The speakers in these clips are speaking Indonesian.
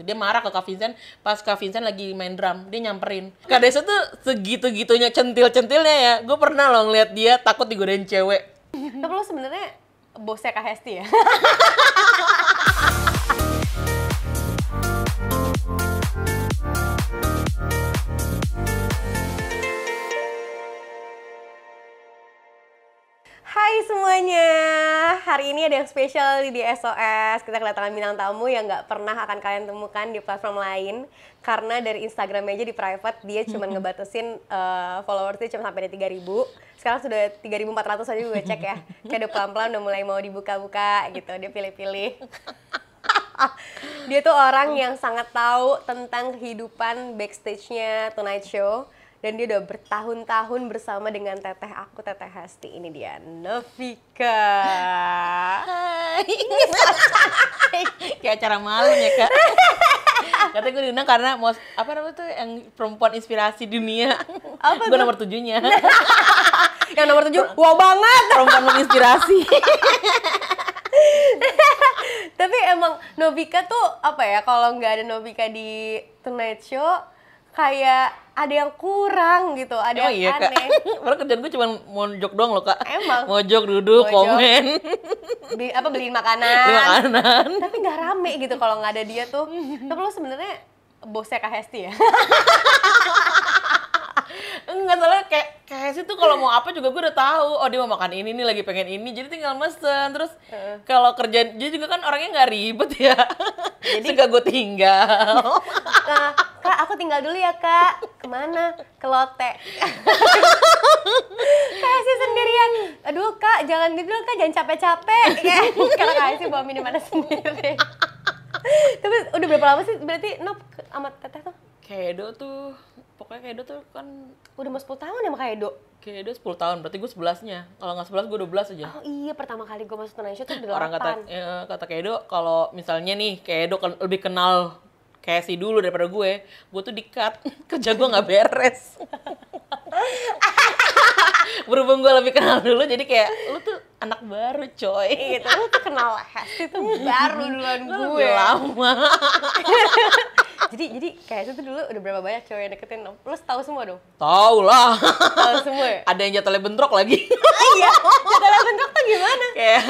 Dia marah ke Kak Vincent pas Kak Vincent lagi main drum, dia nyamperin. Kak Desa tuh segitu-gitunya centil-centilnya ya. Gue pernah loh ngeliat dia takut digodain cewek. Tapi lo sebenarnya bosnya Kak Hesti ya? hari ini ada yang spesial di SOS. Kita kedatangan bintang tamu yang nggak pernah akan kalian temukan di platform lain. Karena dari Instagram aja di private, dia cuma ngebatasin uh, followersnya cuma sampai di 3000. Sekarang sudah 3400 aja gue cek ya. Kayak udah pelan-pelan udah mulai mau dibuka-buka gitu. Dia pilih-pilih. dia tuh orang oh. yang sangat tahu tentang kehidupan backstage-nya Tonight Show dan dia udah bertahun-tahun bersama dengan teteh aku teteh Hesti ini dia Novika kayak acara malu ya kak kata gue diundang karena mau apa namanya tuh yang perempuan inspirasi dunia apa gue nomor tujuhnya yang nomor tujuh wow banget perempuan menginspirasi tapi emang Novika tuh apa ya kalau nggak ada Novika di Tonight Show kayak ada yang kurang gitu, ada Emang oh yang iya, aneh. Padahal kerjaan gue cuma mojok doang loh kak. Emang. Mojok duduk, mojok. komen. Beli, apa beliin makanan. Beli makanan. Tapi nggak rame gitu kalau nggak ada dia tuh. Tapi lo sebenarnya bosnya kak Hesti ya. Enggak salah, kayak kayak sih tuh kalau mau apa juga gue udah tahu. Oh dia mau makan ini nih lagi pengen ini. Jadi tinggal mesen. Terus uh. kalau kerjaan dia juga kan orangnya nggak ribet ya. Jadi gak gue tinggal. nah, aku tinggal dulu ya kak. Kemana? Ke Lotte. kasih sendirian. Aduh kak, jangan gitu kak, jangan capek-capek. Ya, kalau kak sih bawa minuman sendiri. Tapi udah berapa lama sih berarti Nop amat Teteh tuh? Kedo tuh, pokoknya Kedo tuh kan... Udah mau 10 tahun ya sama Kedo? Kedo 10 tahun, berarti gue 11-nya. Kalau nggak 11, gue 12 aja. Oh iya, pertama kali gue masuk Indonesia tuh 8. Orang kata, ya, kata Kedo, kalau misalnya nih Kedo lebih kenal kayak si dulu daripada gue gue tuh dikat kerja gue nggak beres berhubung gue lebih kenal dulu jadi kayak lu tuh anak baru coy gitu lu tuh kenal Hesti tuh baru duluan gue lama jadi jadi kayak itu dulu udah berapa banyak cowok yang deketin lu tahu semua dong tahu lah tahu semua ya? ada yang jatuhnya bentrok lagi oh iya jatuhnya bentrok tuh gimana kayak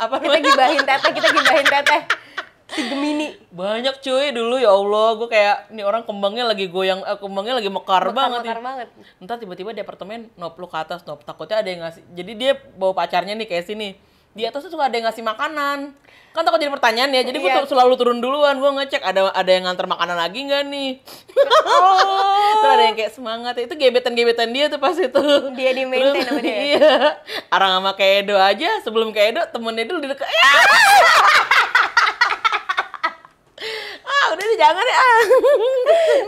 apa kita gibahin teteh kita gibahin teteh si Gemini banyak cuy dulu ya Allah, gue kayak ini orang kembangnya lagi goyang, eh, kembangnya lagi mekar, mekar banget. Mekar banget. entah tiba-tiba di apartemen nop lu ke atas nop, takutnya ada yang ngasih. Jadi dia bawa pacarnya nih kayak sini. Di hmm. atas tuh suka ada yang ngasih makanan. Kan takut jadi pertanyaan ya. Jadi gue iya. selalu turun duluan, gue ngecek ada ada yang nganter makanan lagi nggak nih. Oh. Terus ada yang oh. kayak semangat. Ya. Itu gebetan-gebetan dia tuh pas itu. Dia di maintain sama dia. Iya. Arang sama Edo aja sebelum kayak Edo temennya dulu di dekat udah sih jangan ya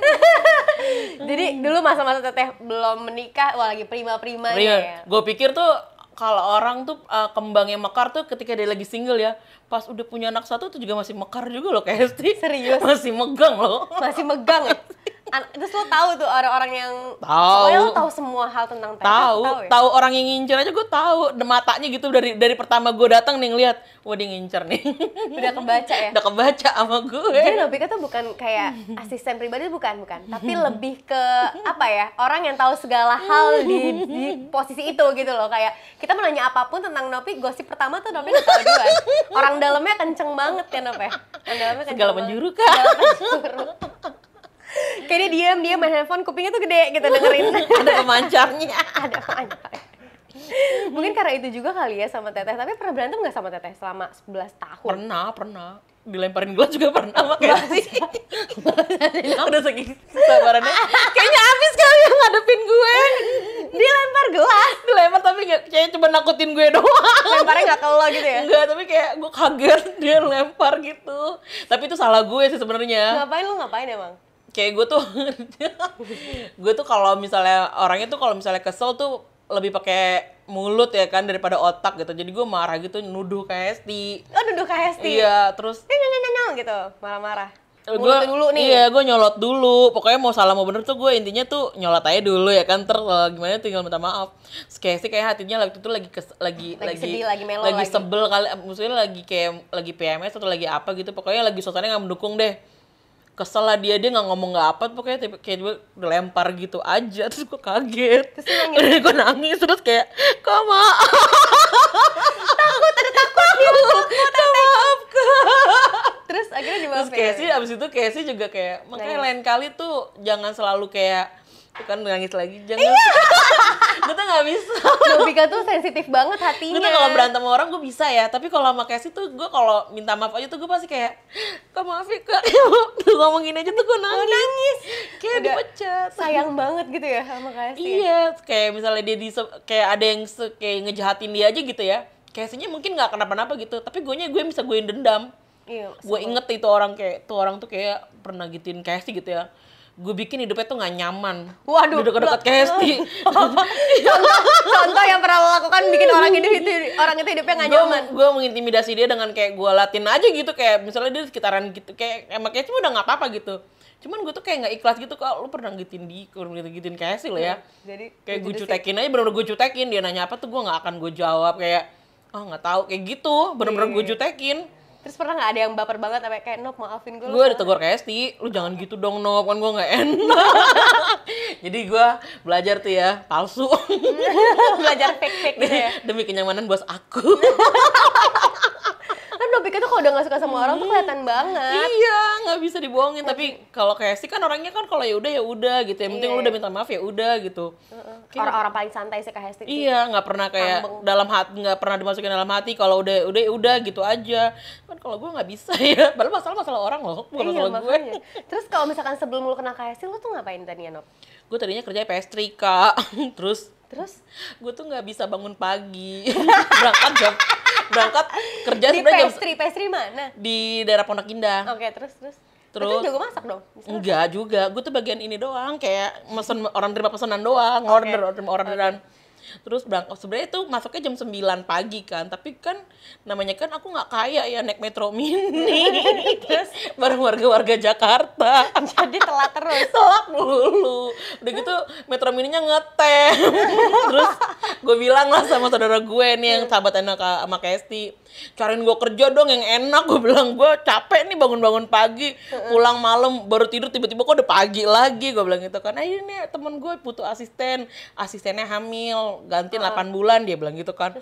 jadi dulu masa-masa teteh belum menikah wah lagi prima prima ya iya, gue pikir tuh kalau orang tuh uh, eh, kembangnya mekar tuh ketika dia lagi single ya pas udah punya anak satu tuh juga masih mekar juga loh kayak serius masih megang loh masih megang ya? terus lo tahu tuh orang-orang yang tahu lo tahu semua hal tentang tahu tahu ya? tahu orang yang ngincer aja gue tahu matanya gitu dari dari pertama gue datang nih ngeliat wah dia ngincer nih udah kebaca ya udah kebaca sama gue jadi Nobika tuh bukan kayak asisten pribadi bukan bukan tapi lebih ke apa ya orang yang tahu segala hal di, di posisi itu gitu loh kayak kita menanya apapun tentang Nopi gosip pertama tuh Nopi tahu duluan orang dalamnya kenceng banget ya Nopi ya? orang segala penjuru kan segala penjuru kayak dia diam dia main handphone kupingnya tuh gede gitu dengerin ada pemancarnya ada pemancar mungkin karena itu juga kali ya sama teteh tapi pernah berantem nggak sama teteh selama 11 tahun pernah pernah dilemparin gelas juga pernah makanya sih udah saking sabarannya kayaknya habis kali yang ngadepin gue dilempar gelas dilempar tapi gak, kayaknya cuma nakutin gue doang lemparnya nggak ke gitu ya Enggak, tapi kayak gue kaget dia lempar gitu tapi itu salah gue sih sebenarnya ngapain lo ngapain emang kayak gue tuh gue tuh kalau misalnya orangnya tuh kalau misalnya kesel tuh lebih pakai mulut ya kan daripada otak gitu jadi gue marah gitu nuduh kayak Hesti oh nuduh kayak Hesti iya terus no, eh, no, gitu marah-marah gue dulu nih iya gue nyolot dulu pokoknya mau salah mau bener tuh gue intinya tuh nyolot aja dulu ya kan ter eh, gimana tinggal minta maaf kayak sih kayak hatinya waktu itu lagi kes, lagi lagi lagi, sedih, lagi, melo, lagi, lagi sebel kali maksudnya lagi kayak lagi PMS atau lagi apa gitu pokoknya lagi suasananya nggak mendukung deh kesel lah dia dia nggak ngomong nggak apa tuh pokoknya tipe kayak gue dilempar gitu aja terus gue kaget terus nangis. Gitu? gue nangis terus kayak koma maaf takut ada takut sih takut maaf terus akhirnya dimaafin terus sih abis itu Casey juga kayak makanya lain kali tuh jangan selalu kayak tuh kan nangis lagi jangan iya. gue tuh gak bisa Nobika tuh sensitif banget hatinya gue tuh kalau berantem sama orang gue bisa ya tapi kalau sama Cassie tuh gue kalau minta maaf aja tuh gue pasti kayak kok maaf ya kak tuh ngomongin aja tuh gue oh, nangis, nangis. kayak Udah dipecat sayang banget gitu ya sama Casey. Ya? iya kayak misalnya dia di kayak ada yang kayak ngejahatin dia aja gitu ya Cassie-nya mungkin nggak kenapa-napa gitu tapi gue nya gue bisa gue dendam Iya, gue inget itu orang kayak tuh orang tuh kayak pernah gituin Cassie gitu ya gue bikin hidupnya tuh gak nyaman. Waduh. duduk dekat Kesti. contoh, contoh yang pernah lo lakukan bikin orang hidup itu orang itu hidupnya gak nyaman. Gue mengintimidasi dia dengan kayak gue latin aja gitu kayak misalnya dia sekitaran gitu kayak emang kayak cuma udah gak apa-apa gitu. Cuman gue tuh kayak gak ikhlas gitu kalau lu pernah gitin di gitu gituin kayak sih lo ya. Iya, jadi kayak gitu gue cutekin aja bener-bener gue cutekin dia nanya apa tuh gue gak akan gue jawab kayak ah oh, nggak tahu kayak gitu bener-bener gue jutekin iya. Terus pernah gak ada yang baper banget sampai kayak Nop maafin gue? Gue ditegur kayak Esti, lu jangan gitu dong Nop kan gue gak enak. Jadi gue belajar tuh ya palsu. belajar fake fake gitu ya. Demi kenyamanan bos aku. kan pikir tuh kalau udah gak suka sama orang tuh hmm. kelihatan banget iya nggak bisa dibohongin tapi iya. kalau kayak sih kan orangnya kan kalau ya udah ya udah gitu yang penting lu iya. udah minta maaf ya udah gitu iya. orang-orang paling santai sih kayak Hesti iya nggak pernah kayak dalam hati nggak pernah dimasukin dalam hati kalau udah udah ya udah gitu aja kan kalau gue nggak bisa ya baru masalah masalah orang loh bukan masalah gue terus kalau misalkan sebelum lo kena KSI lu tuh ngapain tadi Yanop? gue tadinya kerja pastry kak terus terus gue tuh nggak bisa bangun pagi berangkat jam berangkat kerja di sebenarnya pastry, jam, pastry mana? Di daerah Pondok Indah. Oke, okay, terus terus. Terus Berarti juga masak dong? Misalnya. Enggak juga, gue tuh bagian ini doang kayak mesen orang terima pesanan doang, okay. order order orderan. Okay terus berangkat oh, sebenarnya itu masuknya jam 9 pagi kan tapi kan namanya kan aku nggak kaya ya naik metro mini terus bareng warga-warga Jakarta jadi telat terus telat dulu udah gitu metro mininya ngetem terus gue bilang lah sama saudara gue nih yang sahabat enak sama Kesti cariin gue kerja dong yang enak gue bilang gue capek nih bangun-bangun pagi pulang malam baru tidur tiba-tiba kok udah pagi lagi gue bilang gitu kan ayo nih temen gue butuh asisten asistennya hamil gantiin delapan 8 bulan dia bilang gitu kan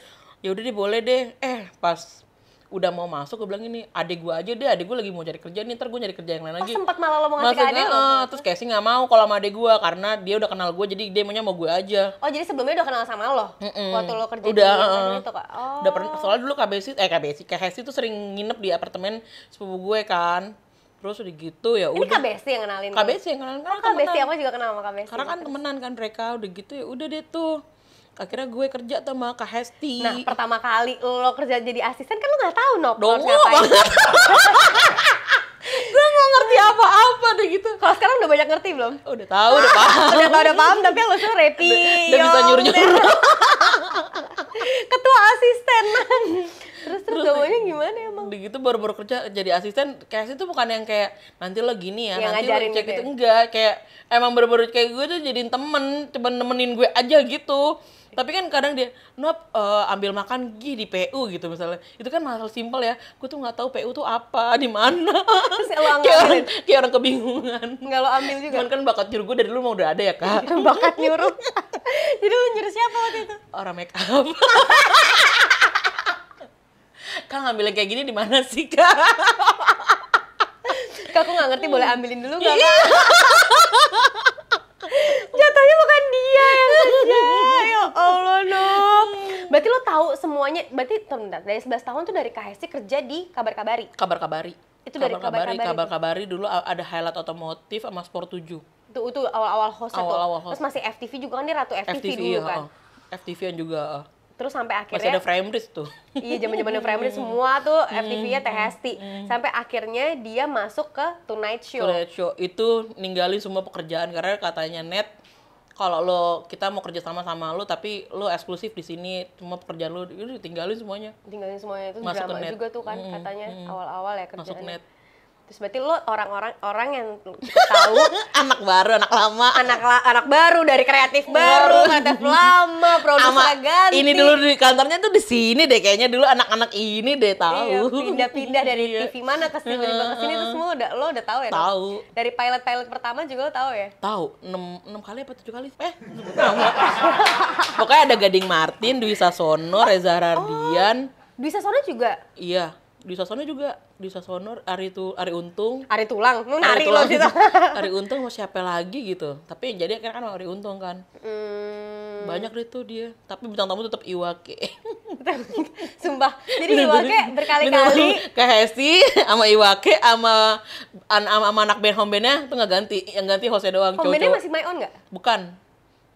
ya udah deh boleh deh eh pas udah mau masuk gue bilang ini adik gue aja deh adik gue lagi mau cari kerja nih ntar gue nyari kerja yang lain oh, lagi sempat malah lo mau ngasih ke adek lo eh, terus kayak sih nggak mau kalau sama adik gue karena dia udah kenal gue jadi dia maunya mau gue aja oh jadi sebelumnya udah kenal sama lo mm -mm. waktu lo kerja udah, di uh, itu kak oh. udah pernah soalnya dulu KBC eh KBC KBC tuh sering nginep di apartemen sepupu gue kan terus udah gitu ya udah ini KBC yang kenalin KBC yang kenalin kan oh, KBC temenan. aku juga kenal sama KBC karena kan temenan kan mereka udah gitu ya udah deh tuh akhirnya gue kerja sama Kak Hesti. Nah, pertama kali lo kerja jadi asisten kan lo nggak tahu no Dong, gue nggak ngerti apa-apa deh gitu. Kalau sekarang udah banyak ngerti belum? Oh, udah tahu, udah paham. udah tahu, udah paham. Tapi lo suruh repi. Udah bisa nyuruh nyuruh. Ketua asisten. terus terus gaulnya gimana emang? gitu baru-baru kerja jadi asisten, kayak itu bukan yang kayak nanti lo gini ya, yang nanti lo cek gitu. itu ya? enggak, kayak emang baru-baru kayak gue tuh jadiin temen, coba nemenin gue aja gitu. Tapi kan kadang dia, nop uh, ambil makan gih di PU gitu misalnya. Itu kan masalah simpel ya. Gue tuh nggak tahu PU tuh apa, di mana. kayak orang, kayak orang kebingungan. Nggak lo ambil juga. Cuman kan bakat nyuruh gue dari dulu mau udah ada ya kak. bakat nyuruh. Jadi lu nyuruh siapa waktu itu? Orang make up. kak ngambil kayak gini di mana sih kak kak aku nggak ngerti boleh ambilin dulu nggak iya. kak jatuhnya bukan dia yang kerja ya Allah no hmm. berarti lo tahu semuanya berarti ternyata dari 11 tahun tuh dari KHC kerja di kabar-kabari kabar-kabari itu kabar -kabari, dari kabar-kabari kabar-kabari dulu ada highlight otomotif sama sport 7 itu itu awal-awal host awal -awal host. terus masih FTV juga kan dia ratu FTV, FTV dulu iya, kan uh, FTV juga uh terus sampai akhirnya masih ada frame rate tuh iya zaman zaman frame rate hmm. semua tuh hmm, FTV-nya THST hmm, sampai akhirnya dia masuk ke Tonight Show Tonight Show itu ninggalin semua pekerjaan karena katanya net kalau lo kita mau kerja sama sama lo tapi lo eksklusif di sini cuma pekerjaan lo itu semuanya tinggalin semuanya itu Masuk drama juga tuh kan mm, katanya awal-awal mm, ya kerjaan Masuk net terapis berarti lo orang-orang orang yang tahu anak baru anak lama anak la anak baru dari kreatif baru kreatif lama produser ganti ini dulu di kantornya tuh di sini deh kayaknya dulu anak-anak ini deh iya, tahu iya, pindah-pindah dari iya. TV mana ke sini ke sini tuh semua udah lo udah tahu ya tahu dari pilot pilot pertama juga lo tahu ya tahu enam enam kali apa tujuh kali eh pokoknya ada Gading Martin Dwi Sasono Reza Hardian oh, Dwi Sasono juga iya Dwi Sasono juga di Sasonor Ari itu Ari Untung Ari Tulang lu nari lo gitu Ari Untung mau siapa lagi gitu tapi ya jadi akhirnya kan Ari Untung kan hmm. banyak deh tuh dia tapi bintang tamu tetap Iwake sumpah jadi Iwake berkali-kali ke Hesti sama Iwake sama an sama anak band home tuh enggak ganti yang ganti Jose doang cowok. bandnya masih main on nggak bukan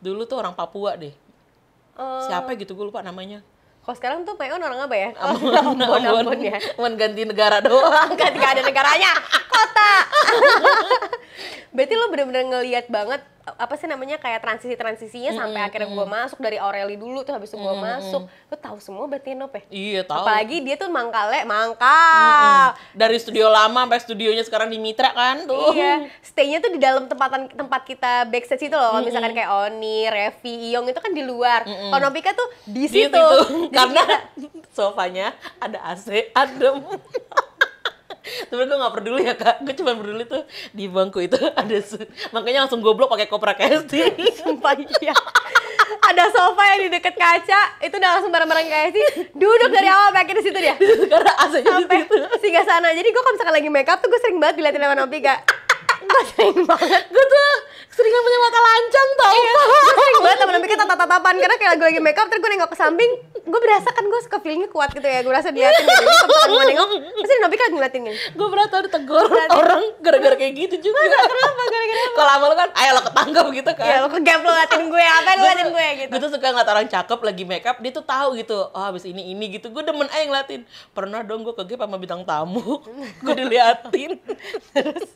dulu tuh orang Papua deh uh. siapa gitu gue lupa namanya kok sekarang tuh Peon orang apa ya? Ambon, Ambon, Ambon, Ambon ya. Cuman ganti negara doang. Ganti gak ada negaranya. Kota. berarti lo bener-bener ngeliat banget apa sih namanya kayak transisi-transisinya mm -hmm. sampai akhirnya gue masuk dari Aureli dulu tuh habis itu gue mm -hmm. masuk lo tahu semua berarti ya, Nop ya iya tahu apalagi dia tuh mangkale mangkal mm -hmm. dari studio lama sampai studionya sekarang di Mitra kan tuh iya staynya tuh di dalam tempatan tempat kita backstage itu loh mm -hmm. misalkan kayak Oni Revi Iyong itu kan di luar mm -hmm. Konopika tuh di situ, di karena sofanya ada AC adem tapi gue gak peduli ya kak gue cuma peduli tuh di bangku itu ada makanya langsung goblok pakai kopra KFC sumpah iya ada sofa yang di deket kaca itu udah langsung bareng-bareng KFC duduk dari awal pakai di situ dia karena asanya sampai singgah sana jadi gue kalau misalkan lagi makeup tuh gue sering banget diliatin sama Nopi kak gue sering banget gue tuh sering punya mata lancang tau iya, gue sering banget sama Nopi kita tatapan karena kayak gue lagi make up terus gue nengok ke samping gue berasa kan gue suka feelingnya kuat gitu ya gue berasa diliatin gitu sempat gue nengok pasti Novi kan ngeliatin gini gue berasa tau ditegur orang gara-gara kayak gitu juga Masa, kenapa gara-gara kalau sama lo kan ayo lo ketangkep gitu kan ya lo kegap lo ngeliatin gue apa lo ngeliatin gue gitu gue tuh suka ngeliat orang cakep lagi makeup, dia tuh tahu gitu oh habis ini ini gitu gue demen aja ngeliatin pernah dong gue kegap sama bintang tamu gue diliatin terus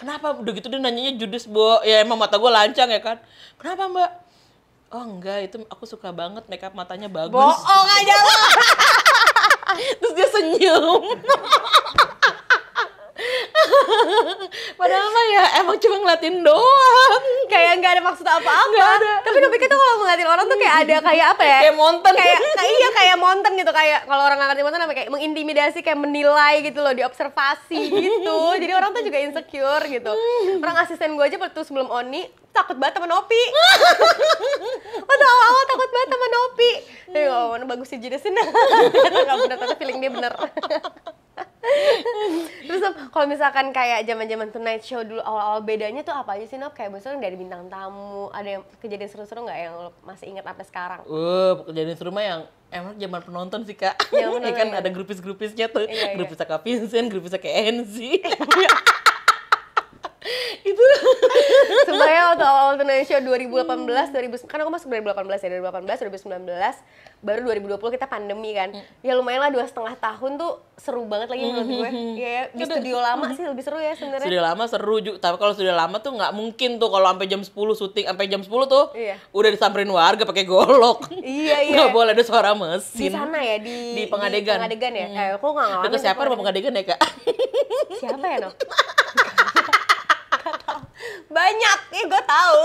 Kenapa udah gitu dia nanyanya judes, Bo? Ya emang mata gue lancang ya kan. Kenapa, Mbak? oh enggak itu aku suka banget makeup matanya bagus bohong aja lo terus dia senyum padahal mah ya emang cuma ngeliatin doang kayak nggak ada maksud apa-apa tapi Nopika tuh kalau ngeliatin orang tuh kayak ada kayak apa ya kayak monten kayak, kayak iya kayak monten gitu kayak kalau orang nggak ngerti monten namanya kayak mengintimidasi kayak menilai gitu loh diobservasi gitu jadi orang tuh juga insecure gitu orang asisten gue aja waktu sebelum Oni takut banget sama Nopi waktu awal-awal takut banget sama Nopi tapi hmm. oh, mana bagus sih jadi seneng Tidak benar tapi feeling dia bener Terus kalau misalkan kayak zaman-zaman Tonight Show dulu awal-awal bedanya tuh apa aja sih Nop? Kayak biasanya dari kan bintang tamu, ada yang kejadian seru-seru nggak yang lo masih ingat sampai sekarang? Uh, kejadian seru mah yang emang zaman penonton sih kak. Ya, penonton, ya, kan ya. ada grupis-grupisnya tuh, iya, iya. grupis iya. Kak Vincent, grupis kak Enzi. itu sebenarnya waktu awal Indonesia 2018 2000 kan aku masuk 2018 ya 2018 2019 baru 2020 kita pandemi kan hmm. ya lumayan lah dua setengah tahun tuh seru banget lagi menurut gue ya, ya di studio lama hmm. sih lebih seru ya sebenarnya studio lama seru juga tapi kalau studio lama tuh nggak mungkin tuh kalau sampai jam 10 syuting sampai jam 10 tuh iya. udah disamperin warga pakai golok iya iya nggak boleh ada suara mesin di sana ya di di pengadegan di pengadegan ya hmm. eh, aku nggak ngalamin siapa gitu. pengadegan ya kak siapa ya no banyak ya gue tahu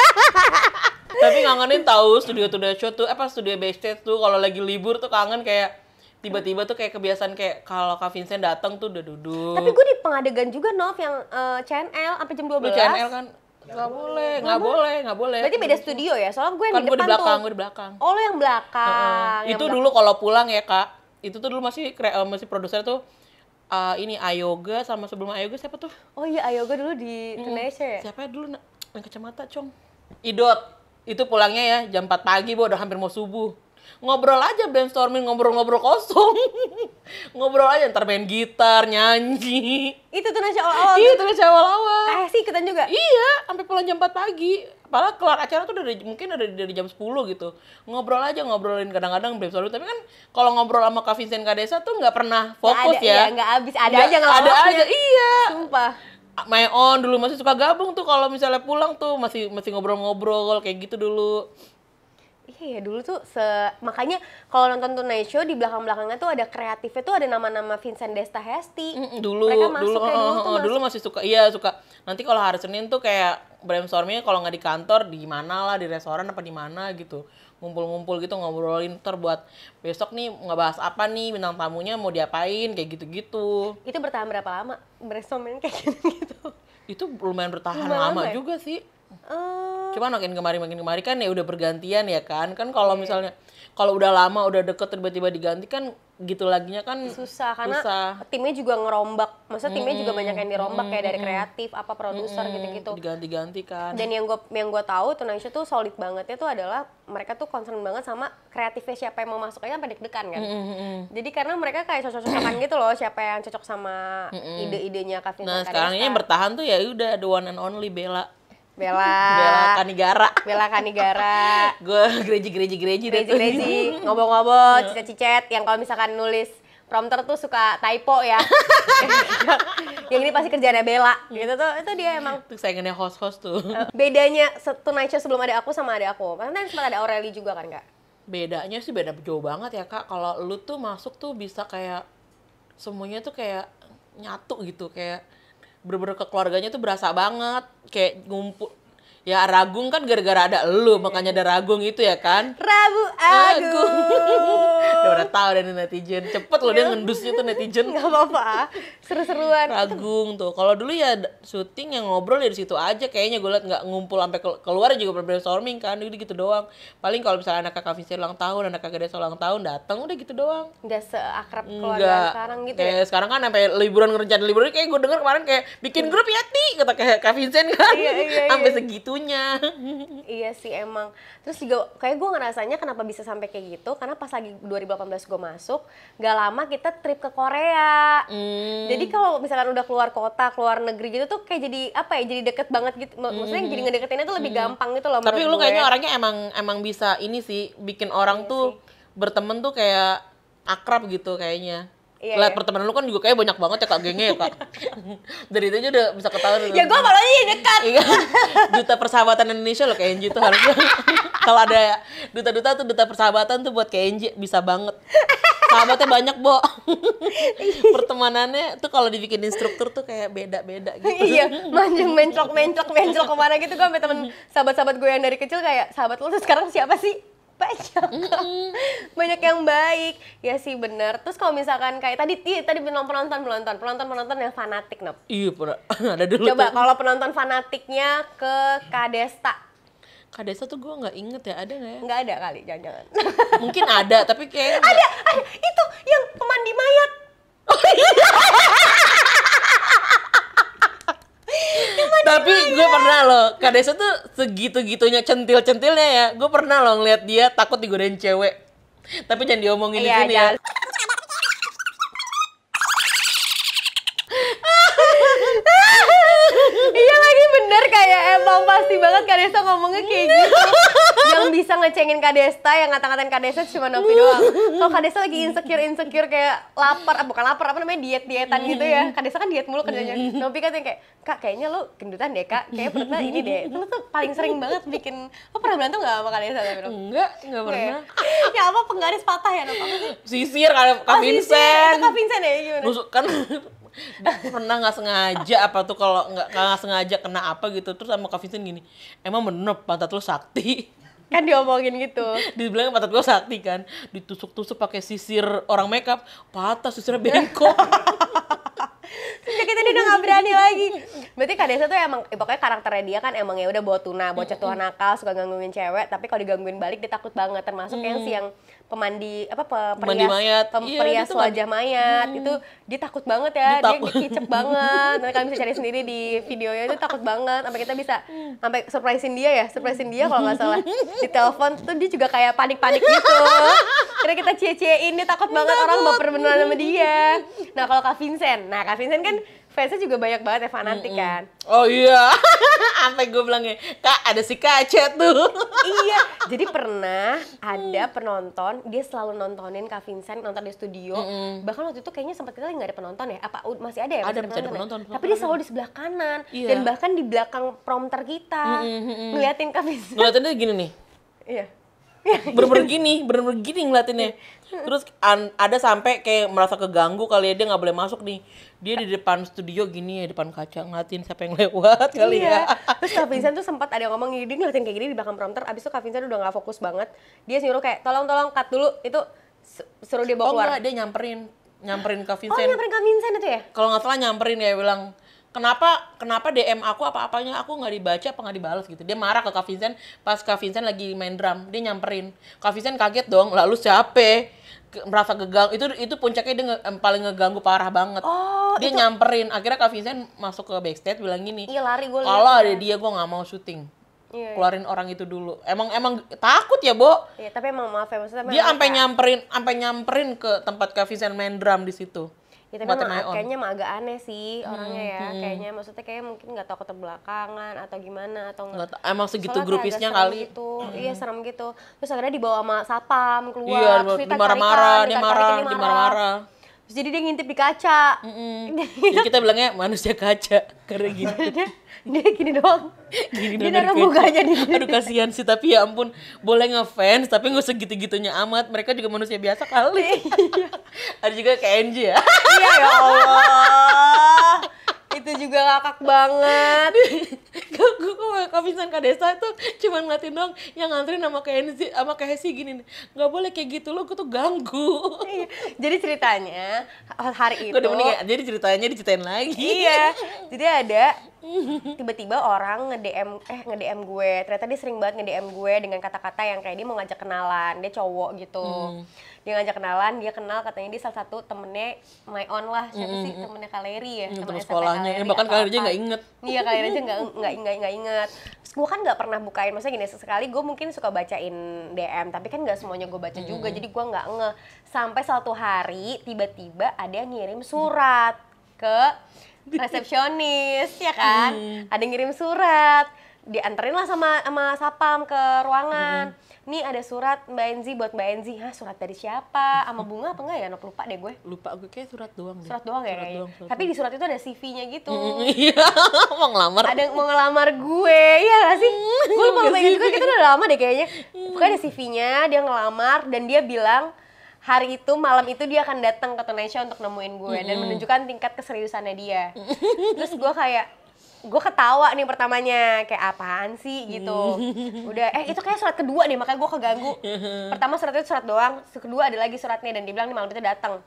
tapi ngangenin tahu studio Today Show tuh apa eh, studio backstage tuh kalau lagi libur tuh kangen kayak tiba-tiba tuh kayak kebiasaan kayak kalau Kak Vincent datang tuh udah duduk tapi gue di pengadegan juga Nov yang uh, eh, CNL sampai jam 12 belas. CNL kan Gak boleh, gak boleh, gak boleh. Berarti beda studio ya? Soalnya gue yang kan di depan di belakang, tuh. gue di belakang. Oh, lo yang belakang. Uh -uh. itu belakang. dulu kalau pulang ya, Kak. Itu tuh dulu masih eh, masih produser tuh uh, ini Ayoga sama sebelum Ayoga siapa tuh? Oh iya Ayoga dulu di hmm. Indonesia ya. Siapa ya dulu yang kacamata, Cong? Idot. Itu pulangnya ya jam 4 pagi, Bu, udah hampir mau subuh ngobrol aja brainstorming ngobrol-ngobrol kosong ngobrol aja ntar main gitar nyanyi itu tuh nasi awal-awal iya itu nasi awal-awal eh sih ikutan juga iya sampai pulang jam 4 pagi padahal kelar acara tuh dari mungkin dari, dari jam 10 gitu ngobrol aja ngobrolin kadang-kadang brainstorming tapi kan kalau ngobrol sama Kak Vincent Kadesa tuh nggak pernah fokus gak ada, iya, ya nggak iya, habis ada gak, aja nggak ada aja ya. iya sumpah ah, my on dulu masih suka gabung tuh kalau misalnya pulang tuh masih masih ngobrol-ngobrol kayak gitu dulu iya ya dulu tuh se makanya kalau nonton Tonight Show di belakang-belakangnya tuh ada kreatifnya tuh ada nama-nama Vincent Desta Hesti. Mm, dulu masuk dulu, dulu, masuk. dulu masih suka iya suka. Nanti kalau hari Senin tuh kayak brainstormingnya kalau nggak di kantor di mana lah di restoran apa di mana gitu ngumpul-ngumpul gitu ngobrolin terbuat buat besok nih nggak bahas apa nih bintang tamunya mau diapain kayak gitu-gitu itu bertahan berapa lama brainstorming kayak gitu-gitu itu lumayan bertahan lumayan lama, lama ya? juga sih Uh, Cuma makin kemari makin kemari kan ya udah pergantian ya kan. Kan kalau okay. Iya. misalnya kalau udah lama udah deket tiba-tiba diganti kan gitu nya kan susah karena susah. timnya juga ngerombak. Maksudnya timnya juga banyak yang dirombak hmm, kayak dari kreatif apa produser hmm, gitu-gitu. Diganti-ganti kan. Dan yang gue yang gue tahu Tunaisha tuh solid bangetnya tuh adalah mereka tuh concern banget sama kreatifnya siapa yang mau masuk aja sampai deg-degan kan. Hmm, Jadi karena mereka kayak cocok-cocokan gitu loh siapa yang cocok sama ide-idenya Kak Nah, sekarang ini yang bertahan tuh ya udah the one and only Bella Bella Kanigara Bella Kanigara gue gereji gereji gereji gereji gereji ngobong-ngobong cicet-cicet yang kalau misalkan nulis prompter tuh suka typo ya. yang ini pasti kerjanya Bella gitu tuh itu dia emang tuh saingannya host-host tuh. Bedanya Tonight Show sebelum ada aku sama ada aku. Karena kan sempat ada Aureli juga kan Kak. Bedanya sih beda jauh banget ya Kak. Kalau lu tuh masuk tuh bisa kayak semuanya tuh kayak nyatu gitu kayak bener-bener ke keluarganya tuh berasa banget kayak ngumpul Ya Ragung kan gara-gara ada lu makanya ada Ragung itu ya kan? Rabu Agung. udah udah tahu dari netizen. Cepet loh dia iya. ngendusnya tuh netizen. Gak apa-apa. Ah. Seru-seruan. Ragung tuh. Kalau dulu ya syuting yang ngobrol ya di situ aja kayaknya gue liat nggak ngumpul sampai keluar juga brainstorming kan. Udah gitu doang. Paling kalau misalnya anak kakak Vincent ulang tahun, anak kakak Desa ulang tahun datang udah gitu doang. Udah seakrab keluarga Enggak. sekarang gitu. Ya? Kayak ya? sekarang kan sampai liburan ngerencanain liburan kayak gue denger kemarin kayak bikin grup ya ti kata kayak Kak Vincent kan. Iya, iya, iya. Sampai segitu segitunya. iya sih emang terus juga kayak gue ngerasanya kenapa bisa sampai kayak gitu karena pas lagi 2018 gue masuk gak lama kita trip ke Korea mm. jadi kalau misalkan udah keluar kota keluar negeri gitu tuh kayak jadi apa ya jadi deket banget gitu maksudnya mm. jadi ngedeketinnya tuh lebih mm. gampang gitu loh tapi lu kayaknya orangnya emang emang bisa ini sih bikin orang iya tuh sih. berteman tuh kayak akrab gitu kayaknya Yeah, Lihat yeah. pertemanan lu kan juga kayak banyak banget ya kak gengnya ya kak. Dari itu aja udah bisa ketahuan. ya gue malah ini dekat. Iya, duta persahabatan Indonesia loh kayak Enji tuh harusnya. Kalau ada duta-duta tuh duta persahabatan tuh buat kayak Enji bisa banget. Sahabatnya banyak, Bo. Pertemanannya tuh kalau dibikin instruktur tuh kayak beda-beda gitu. iya, manjung mencok mencok mencok kemana gitu gue sama temen sahabat-sahabat gue yang dari kecil kayak sahabat lu tuh sekarang siapa sih? banyak mm hmm banyak yang baik ya sih bener terus kalau misalkan kayak tadi iya, tadi bilang penonton penonton penonton penonton yang fanatik nop iya pernah ada dulu coba kalau penonton fanatiknya ke kadesta kadesta tuh gue nggak inget ya ada nggak ya nggak ada kali jangan jangan mungkin ada tapi kayak ada ada itu yang pemandi mayat oh, iya tapi gue ya? pernah loh kadesa tuh segitu gitunya centil centilnya ya gue pernah loh ngeliat dia takut digodain cewek tapi jangan diomongin iya, di sini ya, ya bener kayak ya. emang pasti banget Kak Desta ngomongnya kayak gitu. yang bisa ngecengin Kak Desta, yang ngata-ngatain Kak Desta cuma Novi doang. Kalau Kak Desta lagi insecure-insecure kayak lapar, eh, bukan lapar, apa namanya diet-dietan gitu ya. Hmm. Kak Desta kan diet mulu kerjanya. Hmm. Novi kan kayak, Kak kayaknya lu gendutan deh Kak, kayak pernah ini deh. Lu tuh paling sering banget bikin, lu pernah berantem gak sama Kak Desta? Enggak, enggak iya. pernah. ya apa penggaris patah ya Novi? Sisir, Kak Vincent. Oh, Kak Vincent ya gimana? Nusuk, kan pernah nggak sengaja apa tuh kalau nggak nggak sengaja kena apa gitu terus sama Kak gini emang bener pantat lu sakti kan diomongin gitu dibilang pantat gua sakti kan ditusuk-tusuk pakai sisir orang makeup patah sisirnya bengkok Sejak kita dia udah gak berani lagi. Berarti Kak Desa tuh emang, eh, pokoknya karakternya dia kan emang ya udah bawa tuna, bocah tua nakal, suka gangguin cewek, tapi kalau digangguin balik dia takut banget, termasuk hmm. yang siang pemandi apa pemerias pemandi mayat. pemerias iya, wajah mayat hmm. itu dia takut banget ya dia, takut. dia kicep banget nanti kalian bisa cari sendiri di videonya itu takut banget sampai kita bisa hmm. sampai surprisein dia ya surprisein dia kalau nggak salah di telepon tuh dia juga kayak panik-panik gitu karena kita cie-ciein dia takut banget orang baper beneran sama dia nah kalau Kak Vincent nah Kak Vincent kan fansnya juga banyak banget ya fanatik kan. Oh iya, sampai gue ya kak ada si kaca tuh. iya, jadi pernah ada penonton, dia selalu nontonin Kak Vincent nonton di studio. Mm -mm. Bahkan waktu itu kayaknya sempat kita nggak ada penonton ya, apa masih ada ya? Masih ada, ada penonton. Ada penonton, ya? Tapi dia selalu di sebelah kanan iya. dan bahkan di belakang prompter kita mm -mm, mm -mm. ngeliatin Kak Vincent. Ngeliatin dia gini nih. Iya bener-bener gini bener-bener gini ngeliatinnya terus an, ada sampai kayak merasa keganggu kali ya dia nggak boleh masuk nih dia di depan studio gini ya depan kaca ngeliatin siapa yang lewat kali ya. iya. ya terus Kak Vincent tuh sempat ada yang ngomong gini dia ngeliatin kayak gini di belakang prompter abis itu Kak Vincent udah nggak fokus banget dia suruh kayak tolong tolong cut dulu itu suruh dia bawa oh, keluar Oh dia nyamperin nyamperin Kak Vincent oh nyamperin Kak Vincent itu ya kalau nggak salah nyamperin ya bilang kenapa kenapa DM aku apa-apanya aku nggak dibaca apa nggak dibalas gitu dia marah ke Kak pas Kak lagi main drum dia nyamperin Kak kaget dong lalu siapa merasa gegang itu itu puncaknya dia nge, paling ngeganggu parah banget oh, dia itu... nyamperin akhirnya Kak masuk ke backstage bilang gini iya lari gue kalau ada kan. dia gue nggak mau syuting iya, iya, keluarin orang itu dulu. Emang emang takut ya, Bo? Iya, tapi emang maaf ya maksudnya. Dia sampai nyamperin, sampai nyamperin ke tempat Kevin main drum di situ ya tapi emang, kayaknya emang agak aneh sih orangnya ya hmm. hmm. kayaknya maksudnya kayak mungkin nggak tahu keterbelakangan atau gimana atau nggak emang segitu grupisnya kali itu hmm. iya serem gitu terus akhirnya dibawa sama satpam keluar iya, dimarah-marah dia marah dimarah marah-marah Terus jadi dia ngintip di kaca. Mm -mm. jadi kita bilangnya manusia kaca karena gini. dia, dia gini doang. Gini dia naruh mukanya di gini. Aduh kasihan sih tapi ya ampun boleh ngefans tapi nggak segitu-gitunya amat. Mereka juga manusia biasa kali. Iya. Ada juga kayak Angie ya. iya ya Allah itu juga ngakak banget gue kalau kapisan ke desa itu cuman ngeliatin dong yang ngantri sama kayak sama kayak si gini Gak boleh kayak gitu loh, gue tuh ganggu iya, jadi ceritanya hari itu gua udah mending, jadi ceritanya diceritain lagi iya jadi ada tiba-tiba orang nge-DM eh nge-DM gue ternyata dia sering banget nge-DM gue dengan kata-kata yang kayak dia mau ngajak kenalan dia cowok gitu Mm. dia ngajak kenalan dia kenal katanya dia salah satu temennya my on lah siapa hmm. sih temennya Kaleri ya hmm, temen sekolahnya Kaleri, eh, bahkan Kaleri aja nggak inget iya Kaleri aja nggak nggak nggak nggak inget terus gue kan nggak pernah bukain maksudnya gini sesekali gue mungkin suka bacain DM tapi kan nggak semuanya gue baca mm. juga hmm. jadi gue nggak nge sampai satu hari tiba-tiba ada yang ngirim surat ke resepsionis ya iya. kan hmm. ada ngirim surat dianterin lah sama sama sapam ke ruangan hmm. nih ada surat mbak Enzi buat mbak Enzi Hah, surat dari siapa sama bunga apa enggak ya Nop lupa deh gue lupa gue kayak surat doang deh. surat doang ya surat doang, surat tapi di surat itu ada CV-nya gitu iya mau ngelamar ada mau ngelamar gue iya gak sih gue lupa lupa juga iya kita udah lama deh kayaknya pokoknya ada CV-nya dia ngelamar dan dia bilang hari itu malam itu dia akan datang ke Tunisia untuk nemuin gue mm -hmm. dan menunjukkan tingkat keseriusannya dia terus gue kayak gue ketawa nih pertamanya kayak apaan sih gitu udah eh itu kayak surat kedua nih makanya gue keganggu pertama surat itu surat doang kedua ada lagi suratnya dan dia bilang nih malam itu datang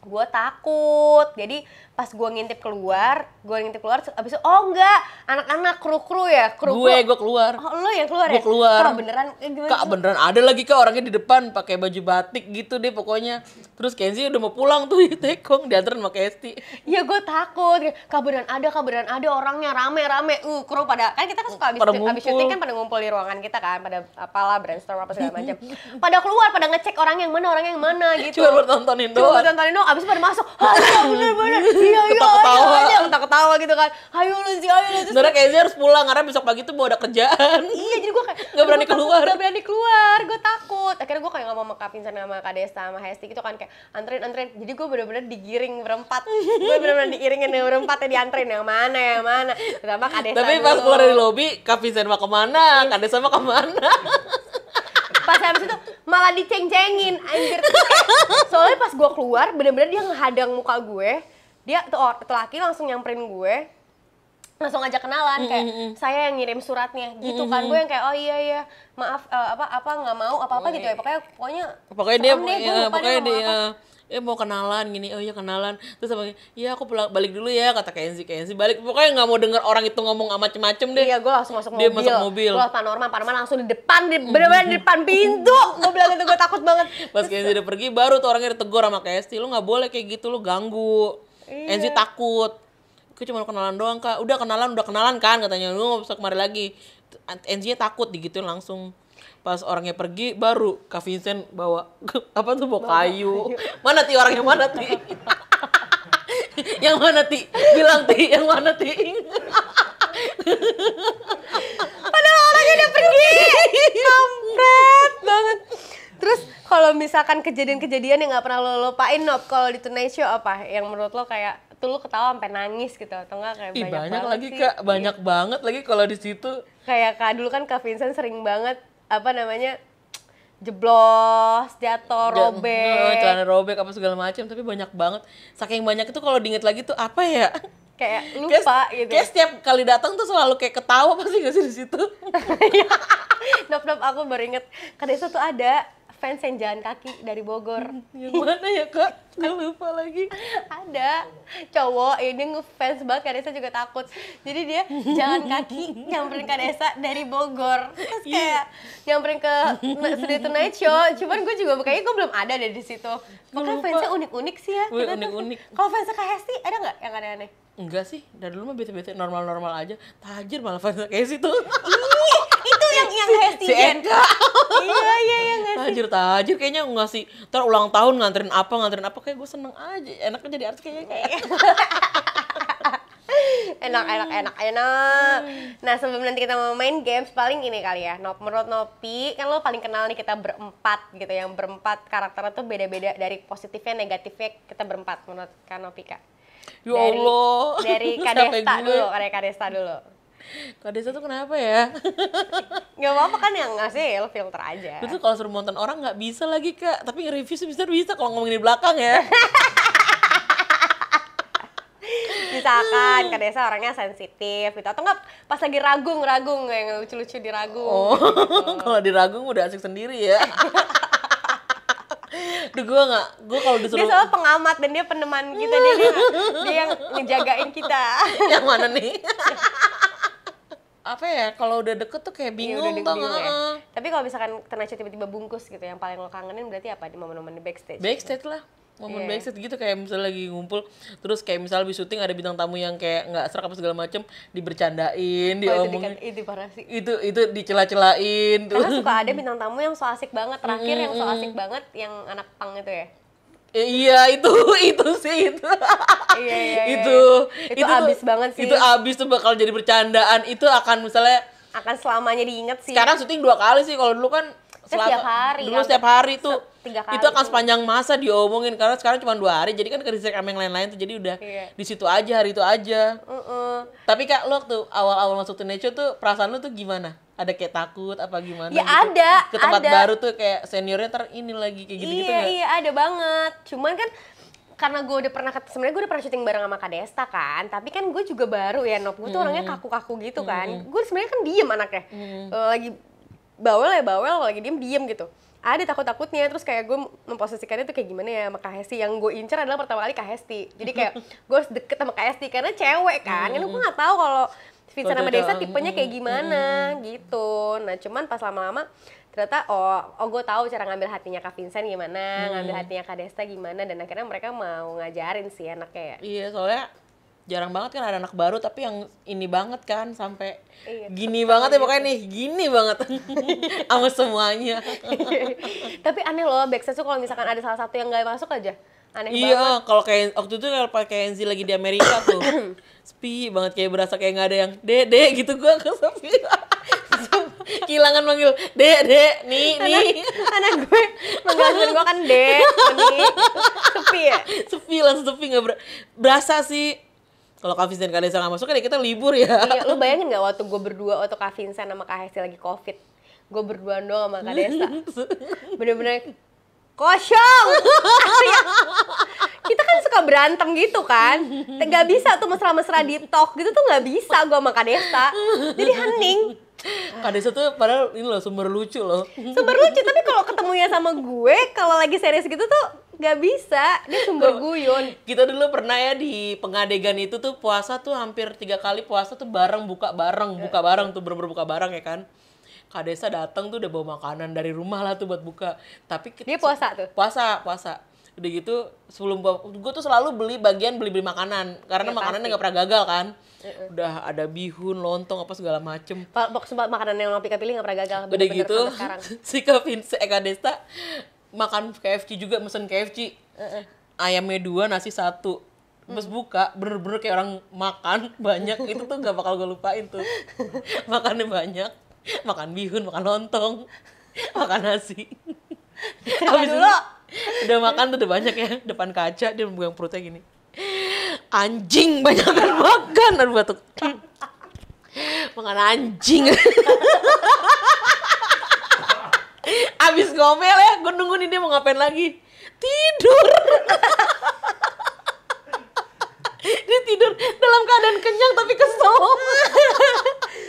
gue takut jadi pas gue ngintip keluar, gue ngintip keluar, abis itu, oh enggak, anak-anak kru-kru ya, kru Gue, gue keluar. Oh, lo yang keluar ya? gua ya? Gue keluar. Kak beneran, eh, gimana Kak sih? beneran, ada lagi kak orangnya di depan pakai baju batik gitu deh pokoknya. Terus Kenzi udah mau pulang tuh, ya, tekong, dianterin sama Kesti. Iya gue takut, kak beneran ada, kak beneran ada orangnya, rame-rame. Uh, kru pada, kan kita kan suka abis, pada abis syuting kan pada ngumpul di ruangan kita kan, pada apalah, brainstorm apa segala macam. pada keluar, pada ngecek orang yang mana, orang yang mana gitu. Cuma bertontonin doang. Cuma bertontonin doang, abis pada masuk, ah bener-bener iya iya ketawa ayo, ayo, ketawa gitu kan ayo Lucy ayo Lucy sebenernya kayaknya harus pulang karena besok pagi tuh mau ada kerjaan iya jadi gue kayak nggak berani keluar nggak berani keluar gue takut akhirnya gue kayak nggak mau mekapin sama Kak Desta sama Hesti gitu kan kayak antrein antrein. jadi gue bener-bener digiring berempat gue bener-bener diiringin yang berempatnya antrein yang mana yang mana pertama Kak Desta tapi pas keluar dari lobby Kak Vincent mau kemana Kak Desta mau kemana pas habis itu malah diceng-cengin anjir soalnya pas gue keluar bener-bener dia ngehadang muka gue dia tuh, tuh laki langsung nyamperin gue langsung aja kenalan kayak mm -hmm. saya yang ngirim suratnya gitu mm -hmm. kan gue yang kayak oh iya iya maaf uh, apa apa nggak mau apa apa oh, gitu ya pokoknya pokoknya pokoknya dia nih, ya, pokoknya dia, dia ya mau kenalan gini oh iya kenalan terus sama iya aku balik dulu ya kata Kenzi Kenzi balik pokoknya nggak mau denger orang itu ngomong amat macem deh iya gue langsung masuk dia mobil masuk mobil gue Panorma Panorma langsung di depan di bener-bener di depan pintu gue bilang gitu gue takut banget pas Kenzi udah pergi baru tuh orangnya ditegur sama Kesti lu nggak boleh kayak gitu lu ganggu iya. Enzi takut gue cuma kenalan doang kak udah kenalan udah kenalan kan katanya lu nggak bisa kemari lagi Enzi takut digituin langsung pas orangnya pergi baru Kak Vincent bawa apa tuh bawa, kayu. Mana ti orangnya mana ti? yang mana ti? Bilang ti, yang mana ti? Padahal orangnya udah pergi. Kampret banget. Terus kalau misalkan kejadian-kejadian yang nggak pernah lo lupain Nob, kalau di Tonight Show apa yang menurut lo kayak tuh lo ketawa sampai nangis gitu atau enggak kayak Ih, banyak, banyak lagi sih. Kak, banyak iya. banget lagi kalau di situ. Kayak Kak dulu kan Kak Vincent sering banget apa namanya jeblos, jatuh, robek. Oh, celana robek apa segala macam, tapi banyak banget. Saking banyak itu kalau diinget lagi tuh apa ya? Kayak lupa kayak, gitu. Kayak setiap kali datang tuh selalu kayak ketawa pasti gak sih di situ? Nop iya. nop aku baru inget. Kadesa tuh ada fans yang jalan kaki dari Bogor. Hmm, yang mana ya kak? Gak lupa lagi. Ada cowok ini ngefans banget Kak Desa juga takut. Jadi dia jalan kaki nyamperin Kak Desa dari Bogor. Terus iya. kayak nyamperin ke Sunday Tonight Show. Cuman gue juga kayaknya gue belum ada deh di situ. Makanya fansnya unik-unik sih ya. Unik-unik. Kalau fansnya Kak Hesti ada nggak yang aneh-aneh? Enggak sih, dari dulu mah bete-bete normal-normal aja. Tajir malah fansnya kayak situ. itu yang yang tajir tajir kayaknya ngasih ntar ulang tahun nganterin apa nganterin apa kayak gue seneng aja enaknya jadi artis kayaknya kayak enak enak enak enak nah sebelum nanti kita mau main games paling ini kali ya nop menurut Nopi kan lo paling kenal nih kita berempat gitu yang berempat karakternya tuh beda-beda dari positifnya negatifnya kita berempat menurut Kak Nopi Kak ya Allah dari Kadesta dulu karya Kadesta dulu desa tuh kenapa ya? gak apa-apa kan yang ngasih ya, lo filter aja. Itu kalau suruh nonton orang nggak bisa lagi kak, tapi nge-review bisa bisa kalau ngomongin di belakang ya. misalkan Kak Desa orangnya sensitif gitu atau nggak pas lagi ragung-ragung yang lucu-lucu di ragung. Oh, gitu. kalau di ragung udah asik sendiri ya. Duh gue gak, gue kalau disuruh Dia soalnya pengamat dan dia peneman kita, dia, dia yang ngejagain kita Yang mana nih? apa ya kalau udah deket tuh kayak iya, bingung tuh ya. tapi kalau misalkan ternyata tiba-tiba bungkus gitu yang paling lo kangenin berarti apa di momen-momen di backstage backstage gitu. lah momen yeah. backstage gitu kayak misalnya lagi ngumpul terus kayak misalnya di syuting ada bintang tamu yang kayak nggak serak apa segala macem dibercandain oh, diomongin itu, itu parah sih itu itu dicela-celain karena suka ada bintang tamu yang so asik banget terakhir mm -hmm. yang so asik banget yang anak pang itu ya Eh, iya itu itu sih itu. iya, iya, iya. itu iya. itu itu abis banget sih. Itu abis tuh bakal jadi bercandaan. Itu akan misalnya akan selamanya diingat sih. Sekarang syuting dua kali sih. Kalau dulu kan Kan selama, setiap hari dulu setiap hari tuh kali itu akan sepanjang masa diomongin karena sekarang cuma dua hari jadi kan kerja sama yang lain-lain tuh jadi udah iya. di situ aja hari itu aja uh -uh. tapi kak lo waktu awal-awal masuk nature tuh perasaan lo tuh gimana ada kayak takut apa gimana ya gitu. ada ke tempat ada. baru tuh kayak seniornya ter ini lagi kayak gitu gitu iya gak? iya ada banget cuman kan karena gue udah pernah sebenarnya gue udah pernah syuting bareng sama Kak Desta kan tapi kan gue juga baru ya Nop gue tuh -hmm. orangnya kaku-kaku gitu kan gue sebenarnya kan diem anaknya -hmm. lagi bawel ya bawel kalau lagi diem diem gitu ada takut-takutnya terus kayak gue memposisikannya tuh kayak gimana ya sama Kak Hesti yang gue incer adalah pertama kali Kak Hesti jadi kayak gue harus deket sama Kak Hesti karena cewek kan karena gue hmm. nggak tahu kalau Vincent sama Desa tipenya kayak hmm. gimana gitu nah cuman pas lama-lama ternyata oh oh gue tahu cara ngambil hatinya Kak Vincent gimana ngambil hmm. hatinya Kak Desa gimana dan akhirnya mereka mau ngajarin sih anaknya ya iya soalnya jarang banget kan ada anak baru tapi yang ini banget kan sampai iya, gini banget ya pokoknya nih gini banget sama semuanya tapi aneh loh backstage tuh kalau misalkan ada salah satu yang nggak masuk aja aneh iya, banget iya kalau kayak waktu itu kalau pakai Kenzi lagi di Amerika tuh sepi banget kayak berasa kayak nggak ada yang dede gitu gua kesepian kehilangan manggil dek dek nih anak, nih anak gue manggil gue kan dek nih sepi ya sepi langsung sepi nggak ber berasa sih kalau Kak Vincent Kak Desa nggak masuk kan ya kita libur ya. Iya, lu bayangin nggak waktu gue berdua waktu Kak Vincent sama Kak Hesti lagi covid, gue berdua doang sama Kak Desa. Bener-bener kosong. kita kan suka berantem gitu kan, Gak bisa tuh mesra-mesra di talk gitu tuh gak bisa gue sama Kak Desa. Jadi hening. Kak Desa tuh padahal ini loh sumber lucu loh. Sumber lucu tapi kalau ketemunya sama gue, kalau lagi serius gitu tuh nggak bisa dia sumber guyon kita dulu pernah ya di pengadegan itu tuh puasa tuh hampir tiga kali puasa tuh bareng buka bareng iya. buka bareng tuh berbuka buka bareng ya kan kadesa datang tuh udah bawa makanan dari rumah lah tuh buat buka. Tapi dia puasa tuh. Puasa, puasa. Udah gitu sebelum gue tuh selalu beli bagian beli-beli makanan karena ya, makanannya nggak pernah gagal kan. Uh-uh. Udah ada bihun, lontong apa segala macem. Pak, sempat makanan yang pika pilih nggak pernah gagal. Udah gitu si Kak Vince, eh, makan KFC juga mesen KFC uh -uh. ayamnya dua nasi satu terus hmm. buka bener-bener kayak orang makan banyak itu tuh gak bakal gue lupain tuh makannya banyak makan bihun makan lontong makan nasi habis dulu udah makan tuh udah banyak ya depan kaca dia membuang perutnya gini anjing banyak kan makan aduh batuk hmm. makan anjing abis ngomel ya gue nunggu nih dia mau ngapain lagi tidur dia tidur dalam keadaan kenyang tapi kesel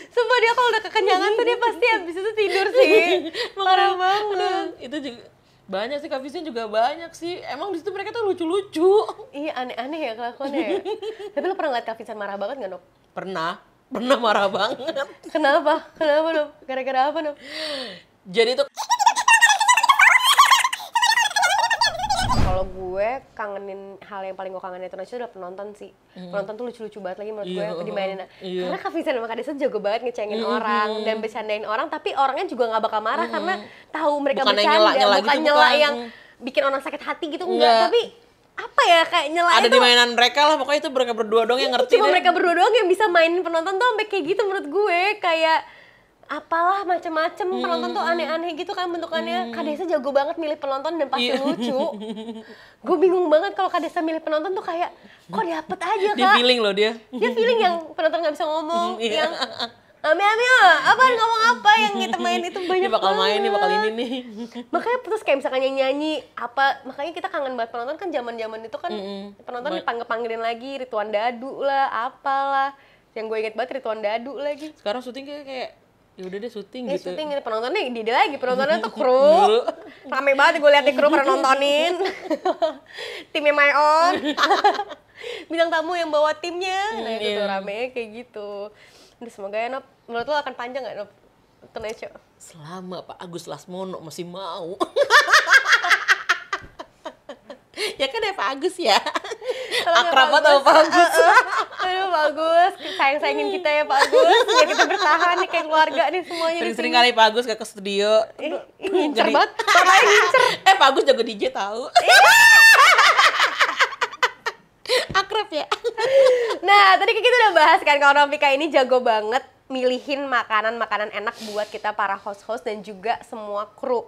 Sumpah dia kalau udah kekenyangan tuh dia pasti habis itu tidur sih parah banget eh, itu juga banyak sih kavisnya juga banyak sih emang di situ mereka tuh lucu-lucu iya aneh-aneh ya kelakuannya ya. tapi lo pernah ngeliat kavisan marah banget nggak Nop? pernah pernah marah banget kenapa kenapa Nop? gara-gara apa Nop? jadi tuh kangenin hal yang paling gue kangenin itu Nacho adalah penonton sih mm. penonton tuh lucu-lucu banget lagi menurut yeah. gue dimainin yeah. Iya. karena Kak Vincent sama Kak jago banget ngecengin mm. orang dan bercandain orang tapi orangnya juga nggak bakal marah mm. karena tahu mereka bukan bercanda nyela, nyela bukan gitu, nyela bukan. yang bikin orang sakit hati gitu enggak, enggak tapi apa ya kayak nyela ada itu, di mainan mereka lah pokoknya itu mereka berdua doang yang iya, ngerti cuma deh. mereka berdua doang yang bisa mainin penonton tuh sampai kayak gitu menurut gue kayak apalah macem-macem hmm. penonton tuh aneh-aneh gitu kan bentukannya hmm. Kadesa jago banget milih penonton dan pasti yeah. lucu gue bingung banget kalau Kadesa milih penonton tuh kayak kok dapet aja kak dia feeling loh dia dia feeling yang penonton nggak bisa ngomong hmm, yeah. yang Ami Ami ah, apa ngomong apa yang kita main itu banyak dia bakal banget. main nih bakal ini nih makanya terus kayak misalkan nyanyi nyanyi apa makanya kita kangen banget penonton kan zaman zaman itu kan mm -hmm. penonton dipanggil panggilin lagi Rituan Dadu lah apalah yang gue inget banget Rituan Dadu lagi sekarang syuting kayak kayak ya udah deh syuting ya, gitu. syuting ini gitu. penontonnya di dia lagi penontonnya tuh kru rame banget gue liat di kru pernah nontonin timnya my own, bintang tamu yang bawa timnya nah itu tuh iya. rame kayak gitu Udah, semoga ya Nop menurut lo akan panjang gak Nop Tonight Show selama Pak Agus Lasmono masih mau ya kan ya Pak Agus ya akrab atau Pak Agus aduh Pak Agus sayang sayangin kita ya Pak Agus ya kita bertahan nih kayak keluarga nih semuanya sering-sering kali Pak Agus ke studio eh, ngincer banget lain ngincer eh Pak Agus jago DJ tau? akrab ya nah tadi kan kita udah bahas kan kalau Novika ini jago banget milihin makanan-makanan enak buat kita para host-host dan juga semua kru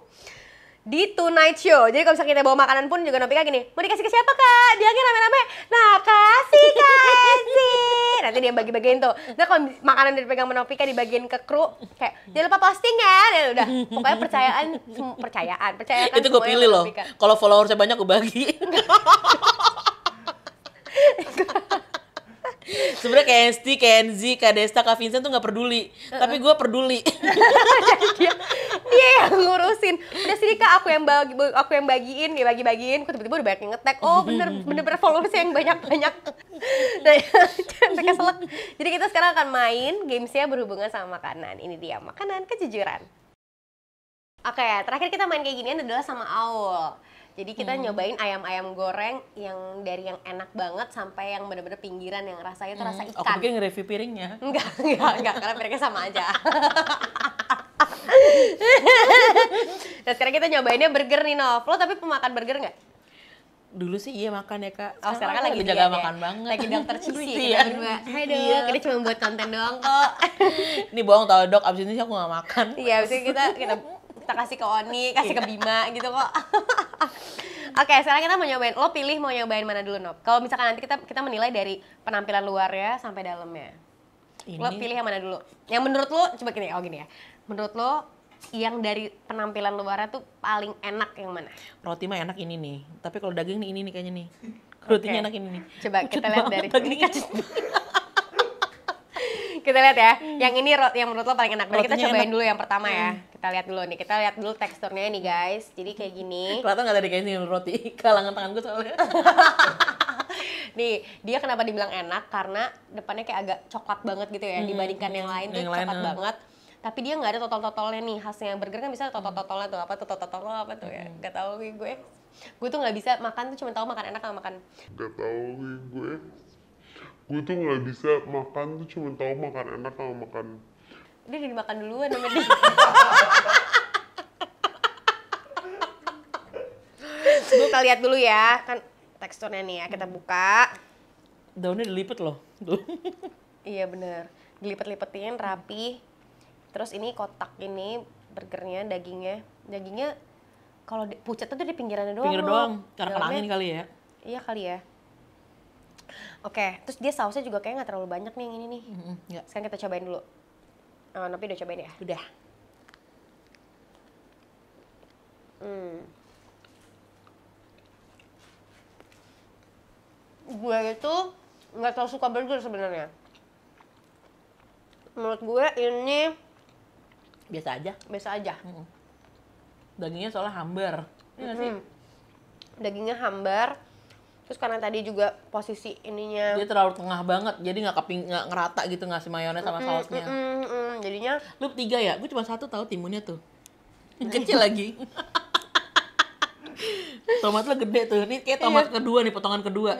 di Tonight Show. Jadi kalau misalnya kita bawa makanan pun juga Nopika gini, mau dikasih ke siapa kak? dia Bilangnya rame-rame, nah kasih kasih. Nanti dia bagi-bagiin tuh. Nah kalau makanan dari pegang Nopika dibagiin ke kru, kayak jangan lupa posting ya. Dan udah, pokoknya percayaan, percayaan, percayaan. Itu gue pilih loh. Kalau followersnya banyak gue bagi. sebenarnya kayak Esti, kayak Enzi, Kak Desta, Kak Vincent tuh nggak peduli, uh-uh. tapi gue peduli. dia, iya yang ngurusin. Udah sini kak aku yang bagi, aku yang bagiin, dia bagi bagiin. Kok tiba-tiba udah banyak yang ngetek. Oh bener bener bener followers yang banyak banyak. Nah, mereka selek. Jadi kita sekarang akan main gamesnya berhubungan sama makanan. Ini dia makanan kejujuran. Oke, okay, terakhir kita main kayak ginian adalah sama Aul. Jadi kita hmm. nyobain ayam-ayam goreng yang dari yang enak banget sampai yang bener-bener pinggiran yang rasanya terasa hmm. rasa ikan. Aku nge-review piringnya. Enggak, enggak, enggak. karena piringnya sama aja. nah sekarang kita nyobainnya burger nih Nov. Lo tapi pemakan burger nggak? Dulu sih iya makan ya kak. Sekarang oh sekarang kan lagi jaga ya? makan banget. Lagi dokter cuci iya. kita berdua. Hai dok, iya. kita cuma buat konten doang kok. ini bohong tau dok, abis ini sih aku gak makan. Iya, abis ini kita kita kita kasih ke Oni kasih ke Bima gitu kok Oke, okay, sekarang kita mau nyobain. Lo pilih mau nyobain mana dulu, Nob? Kalau misalkan nanti kita kita menilai dari penampilan luarnya sampai dalamnya. Ini... Lo pilih yang mana dulu? Yang menurut lo, coba gini, oh gini ya. Menurut lo, yang dari penampilan luarnya tuh paling enak yang mana? Roti mah enak ini nih. Tapi kalau daging nih ini nih kayaknya nih. Rotinya okay. enak ini nih. Coba Pucut kita lihat dari dagingnya kita lihat ya. Hmm. Yang ini rot yang menurut lo paling enak. Mari kita cobain enak. dulu yang pertama ya. Hmm. Kita lihat dulu nih. Kita lihat dulu teksturnya nih guys. Jadi kayak gini. Kelihatan nggak dari kayak ini roti kalangan tangan gue soalnya. nih dia kenapa dibilang enak karena depannya kayak agak coklat banget gitu ya hmm, dibandingkan yang lain yang tuh yang coklat lain, banget tapi dia nggak ada totol-totolnya nih khasnya burger kan bisa totol-totolnya tuh apa totol-totol apa tuh ya nggak tahu gue gue tuh nggak bisa makan tuh cuma tahu makan enak sama makan nggak tahu gue gue tuh nggak bisa makan tuh cuma tahu makan enak sama makan dia jadi makan duluan sama dia kita lihat dulu ya kan teksturnya nih ya kita buka daunnya dilipet loh iya bener dilipet-lipetin rapi terus ini kotak ini burgernya dagingnya dagingnya kalau pucat tuh di pinggirannya doang pinggir doang karena Dalamnya, kali ya iya kali ya Oke, okay. terus dia sausnya juga kayaknya gak terlalu banyak nih yang ini nih. Mm-hmm. Sekarang kita cobain dulu. Oh, Nopi udah cobain ya? Udah. Hmm. Gue itu gak terlalu suka burger sebenarnya. Menurut gue ini biasa aja. Biasa aja. Mm-hmm. Dagingnya soalnya hambar. Iya mm-hmm. sih. Dagingnya hambar terus karena tadi juga posisi ininya dia terlalu tengah banget jadi nggak keping nggak ngerata gitu ngasih mayones sama mm, sausnya mm, mm, -hmm. jadinya lu tiga ya gue cuma satu tahu timunnya tuh kecil lagi tomat lu gede tuh ini kayak tomat iya. kedua nih potongan kedua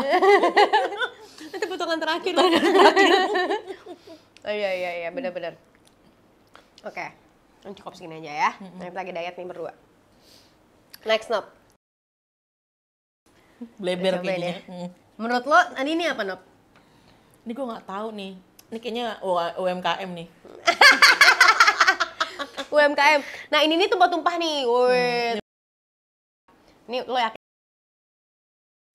itu potongan terakhir terakhir oh iya iya iya benar-benar oke okay. cukup segini aja ya mm lagi diet nih berdua next up bleber kayak ya. hmm. Menurut lo, ini ini apa Nob? Ini gue nggak tahu nih. Ini kayaknya UMKM nih. UMKM. Nah ini nih tempat tumpah nih. Wih. Hmm. Ini lo yakin?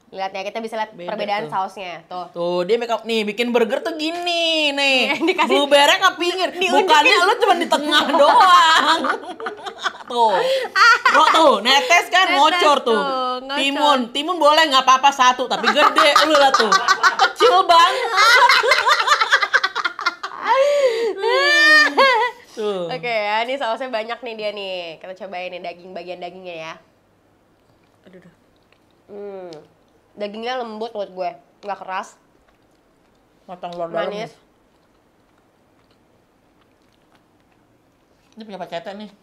Lihat ya, kita bisa lihat Beda perbedaan tuh. sausnya. Tuh. Tuh, dia make nih, bikin burger tuh gini nih. Blueberry-nya ke pinggir. Bukannya lo cuma di tengah doang tuh. Bro tuh, netes kan netes ngocor tuh. Timun, timun boleh nggak apa-apa satu, tapi gede lu lah tuh. Kecil banget. Tuh. Oke okay, ya, ini sausnya banyak nih dia nih. Kita cobain nih daging bagian dagingnya ya. Aduh. aduh. Hmm. Dagingnya lembut buat gue, nggak keras. Matang luar dalam. Manis. Ini punya pacete nih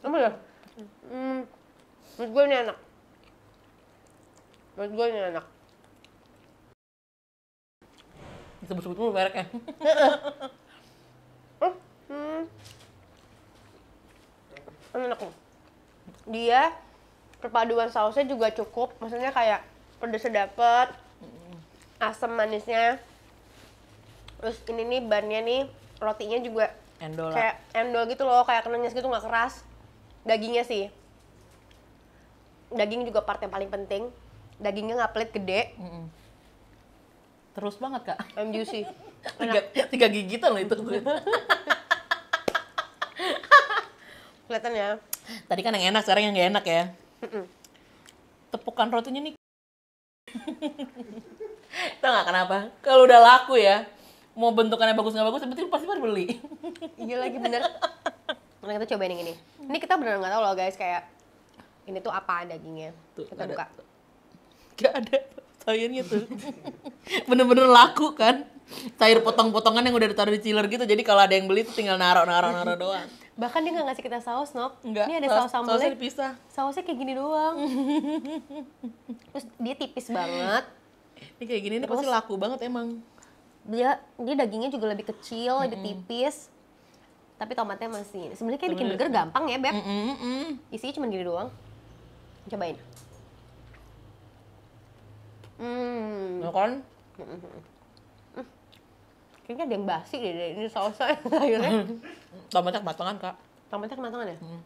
apa ya hmm, menurut gue ini enak menurut gue ini enak sebut sebut dulu mereknya oh, hmm. enak dia perpaduan sausnya juga cukup maksudnya kayak pedasnya dapet asam manisnya terus ini nih bannya nih rotinya juga endol kayak endol gitu loh kayak kenyang gitu nggak keras dagingnya sih daging juga part yang paling penting dagingnya nggak pelit gede mm hmm terus banget kak I'm juicy tiga, tiga gigitan loh itu kelihatan ya tadi kan yang enak sekarang yang gak enak ya mm -mm. tepukan rotinya nih tau nggak kenapa kalau udah laku ya mau bentukannya bagus nggak bagus yang penting pasti pada beli iya lagi bener Nah, kita cobain yang ini. Ini kita benar nggak tahu loh guys kayak ini tuh apa dagingnya. Tuh, kita ada. buka. Gak ada sayurnya tuh. Bener-bener laku kan. Sayur potong-potongan yang udah ditaruh di chiller gitu. Jadi kalau ada yang beli tuh tinggal naruh naruh naro doang. Bahkan dia gak ngasih kita saus, Nok. Enggak. Ini ada saus, sambalnya. Sausnya dipisah. Sausnya kayak gini doang. Terus dia tipis banget. Ini kayak gini ini pasti laku banget emang. Dia dia dagingnya juga lebih kecil, mm -hmm. lebih tipis tapi tomatnya masih ini. Sebenarnya kayak bikin burger gampang ya, Beb. Mm -mm, mm. Isinya cuma gini doang. Cobain. Hmm. Ya kan? -hmm. Kayaknya ada yang basi deh, deh. ini sausnya sayurnya. Tomatnya kematangan, Kak. Tomatnya kematangan ya? Mm.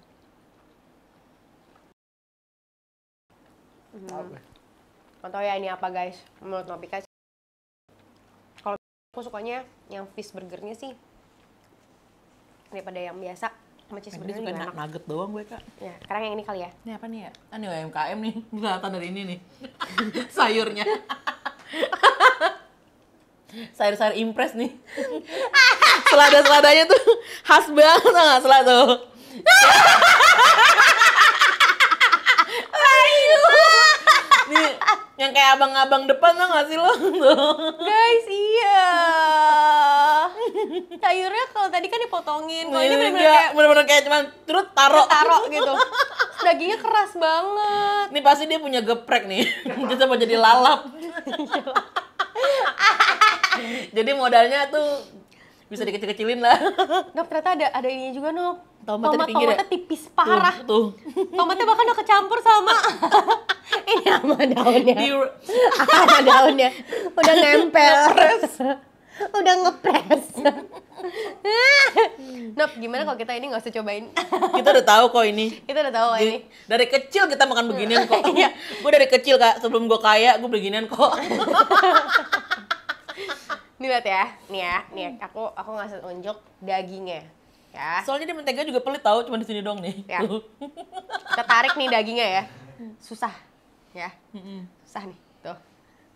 Hmm. Atau ya ini apa guys, menurut Nopika. Kalau aku sukanya yang fish burgernya sih daripada yang biasa sama cheeseburger juga, juga enak. nugget doang gue kak ya sekarang yang ini kali ya ini apa nih ya ah, ini UMKM nih kelihatan dari ini nih sayurnya sayur-sayur impres nih selada-seladanya tuh khas banget nggak selada tuh nih yang kayak abang-abang depan tuh gak sih lo guys iya sayurnya kalau tadi kan dipotongin kalau ini bener-bener kayak benar-benar kayak cuman terus taro taro gitu dagingnya keras banget ini pasti dia punya geprek nih kita mau jadi lalap jadi modalnya tuh bisa dikecil-kecilin lah. Nop, ternyata ada ada ini juga, Nop. Tomatnya, Tomat, ya? tomatnya tipis parah. Tuh, tuh. Tomatnya bahkan udah kecampur sama ini sama daunnya. ada daunnya. Udah nempel udah ngepres Nop, gimana kalau kita ini nggak usah cobain? kita udah tahu kok ini. Kita udah tahu ini. Dari kecil kita makan beginian kok. iya. gue dari kecil kak, sebelum gue kaya, gue beginian kok. nih lihat ya, nih ya, nih ya. aku aku ngasih unjuk dagingnya. Ya. Soalnya dia mentega juga pelit tahu, cuma di sini dong nih. Ya. Kita tarik nih dagingnya ya. Susah, ya. Susah nih, tuh.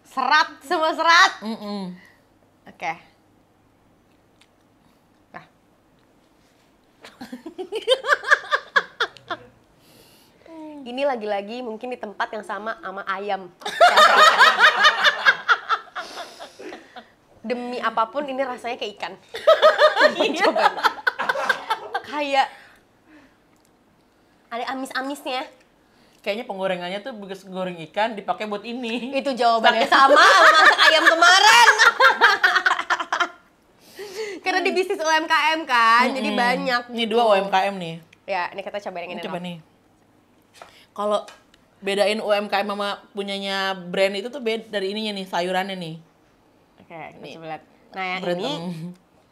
Serat semua serat. Mm -mm Oke. Okay. Nah. Ini lagi-lagi mungkin di tempat yang sama sama ayam. Demi apapun ini rasanya kayak ikan. Iya. Coba. kayak ada amis-amisnya kayaknya penggorengannya tuh bekas goreng ikan dipakai buat ini. Itu jawabannya sama masak ayam kemarin. Kan di bisnis UMKM kan, mm -hmm. jadi banyak. Ini dua UMKM gitu. nih. Ya, ini kita coba yang ini. Coba nih. Kalau bedain UMKM sama punyanya brand itu tuh beda dari ininya nih, sayurannya nih. Oke, kita coba lihat. Nah, yang Bretem. ini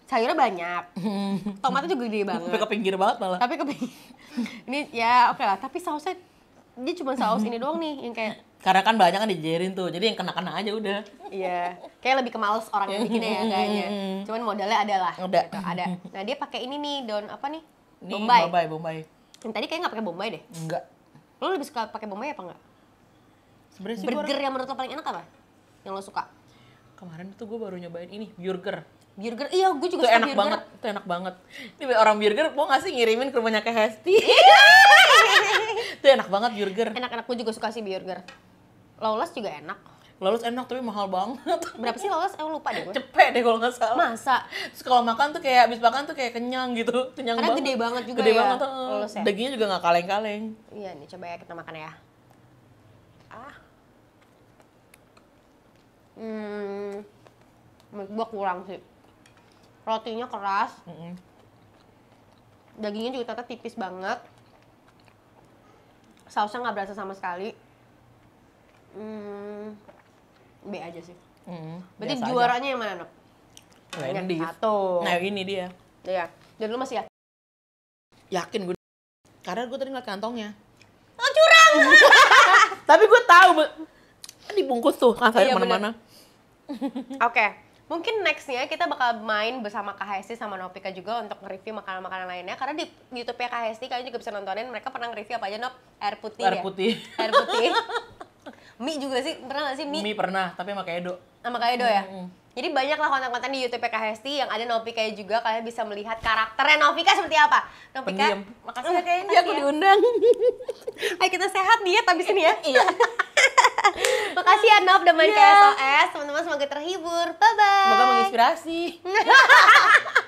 sayurnya banyak. Tomatnya juga gede banget. Tapi ke pinggir banget malah. Tapi ke pinggir. ini ya oke okay lah, tapi sausnya dia cuma saus ini doang nih yang kayak karena kan banyak kan dijerin tuh jadi yang kena-kena aja udah iya kayak lebih ke males orang yang bikinnya ya kayaknya cuman modalnya ada lah ada gitu, ada nah dia pakai ini nih daun apa nih ini bombay bombay bombay yang tadi kayaknya nggak pakai bombay deh enggak lo lebih suka pakai bombay apa enggak sebenarnya burger yang menurut lo paling enak apa yang lo suka kemarin tuh gue baru nyobain ini burger Burger, iya gue juga itu suka enak burger. banget, itu enak banget. Ini orang burger mau gak sih ngirimin ke rumahnya ke Hesti? Iya. itu enak banget burger. Enak-enak gue juga suka sih burger. Lawless juga enak. Lawless enak tapi mahal banget. Berapa sih lawless? Eh lupa deh gue. Cepet deh kalau gak salah. Masa? Terus kalau makan tuh kayak abis makan tuh kayak kenyang gitu, kenyang Karena banget. gede banget juga gede ya. Banget, ya. Dagingnya juga gak kaleng-kaleng. Iya nih coba ya kita makan ya. Ah. Hmm. gue kurang sih rotinya keras mm -hmm. dagingnya juga ternyata tipis banget sausnya nggak berasa sama sekali hmm, B aja sih mm, berarti juaranya aja. yang mana Nok? Wendy nah, satu nah ini dia iya dan lu masih ya yakin gue karena gue tadi ngeliat kantongnya oh, curang tapi gue tahu kan dibungkus tuh kan saya iya, mana-mana oke okay. Mungkin nextnya kita bakal main bersama Kak Hesti sama Nopika juga untuk nge-review makanan-makanan lainnya. Karena di YouTube-nya Kak Hesti kalian juga bisa nontonin. Mereka pernah nge-review apa aja, Nop? Air putih Air ya? putih. Air putih. mie juga sih, pernah gak sih mie? Mie pernah, tapi sama Kak Edo. Sama Kak Edo ya? Mm -hmm. Jadi banyaklah konten-konten di YouTube Kak Hesti yang ada Novika juga kalian bisa melihat karakternya Novika seperti apa. Novika, Pendiam. makasih ya kayaknya aku ya. diundang. Ayo kita sehat diet habis ini ya. Iya. Makasih ya Nov udah main yeah. ke SOS. Teman-teman semoga terhibur. Bye bye. Semoga menginspirasi.